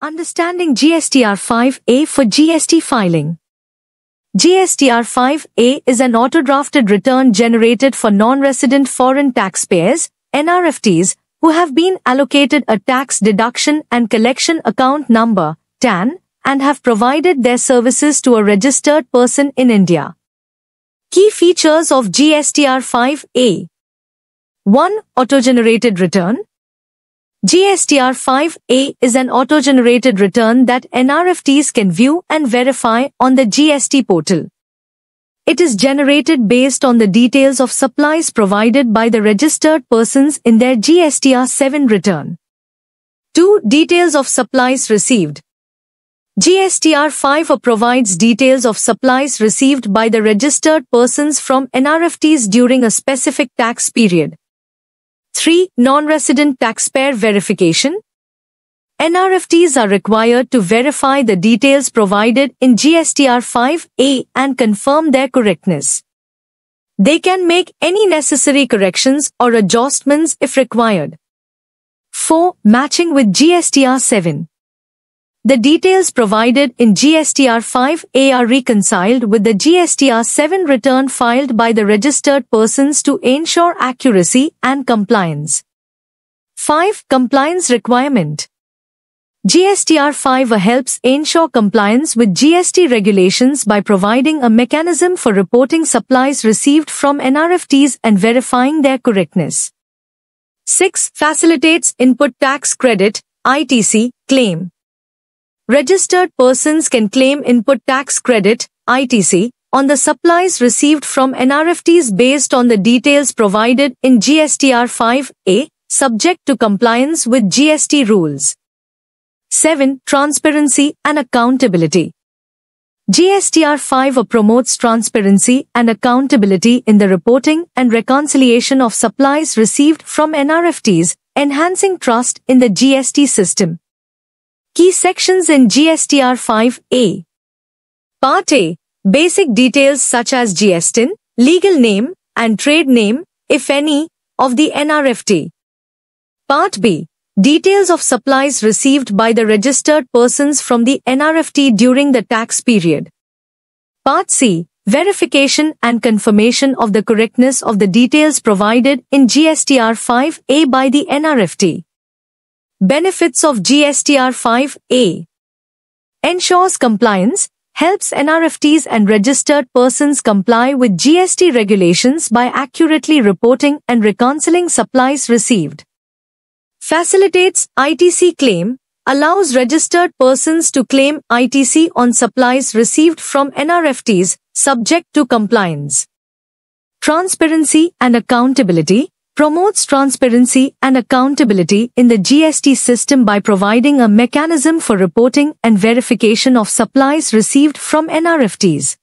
Understanding GSTR 5A for GST filing. GSTR 5A is an auto-drafted return generated for non-resident foreign taxpayers, NRFTs, who have been allocated a tax deduction and collection account number, TAN, and have provided their services to a registered person in India. Key features of GSTR 5A 1. Auto-generated return GSTR 5A is an auto-generated return that NRFTs can view and verify on the GST portal. It is generated based on the details of supplies provided by the registered persons in their GSTR 7 return. 2. Details of supplies received. GSTR 5 provides details of supplies received by the registered persons from NRFTs during a specific tax period. 3. Non-resident taxpayer verification. NRFTs are required to verify the details provided in GSTR 5A and confirm their correctness. They can make any necessary corrections or adjustments if required. 4. Matching with GSTR 7. The details provided in GSTR 5A are reconciled with the GSTR 7 return filed by the registered persons to ensure accuracy and compliance. 5. Compliance Requirement GSTR 5 a helps ensure compliance with GST regulations by providing a mechanism for reporting supplies received from NRFTs and verifying their correctness. 6. Facilitates input tax credit ITC claim. Registered persons can claim input tax credit, ITC, on the supplies received from NRFTs based on the details provided in GSTR 5A, subject to compliance with GST rules. 7. Transparency and accountability. GSTR 5 a promotes transparency and accountability in the reporting and reconciliation of supplies received from NRFTs, enhancing trust in the GST system. Key sections in GSTR 5A. Part A. Basic details such as GSTN, legal name, and trade name, if any, of the NRFT. Part B. Details of supplies received by the registered persons from the NRFT during the tax period. Part C. Verification and confirmation of the correctness of the details provided in GSTR 5A by the NRFT. Benefits of GSTR 5A Ensures compliance, helps NRFTs and registered persons comply with GST regulations by accurately reporting and reconciling supplies received. Facilitates ITC claim, allows registered persons to claim ITC on supplies received from NRFTs subject to compliance. Transparency and accountability, promotes transparency and accountability in the GST system by providing a mechanism for reporting and verification of supplies received from NRFTs.